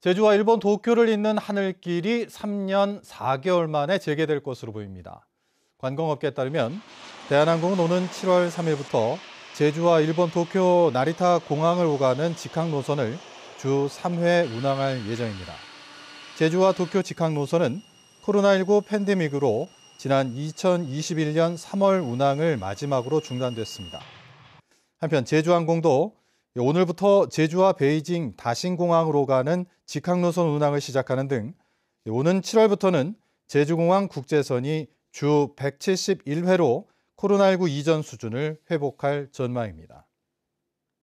제주와 일본 도쿄를 잇는 하늘길이 3년 4개월 만에 재개될 것으로 보입니다. 관광업계에 따르면 대한항공은 오는 7월 3일부터 제주와 일본 도쿄 나리타 공항을 오가는 직항 노선을 주 3회 운항할 예정입니다. 제주와 도쿄 직항 노선은 코로나19 팬데믹으로 지난 2021년 3월 운항을 마지막으로 중단됐습니다. 한편 제주항공도 예, 오늘부터 제주와 베이징 다신공항으로 가는 직항노선 운항을 시작하는 등 예, 오는 7월부터는 제주공항 국제선이 주 171회로 코로나19 이전 수준을 회복할 전망입니다.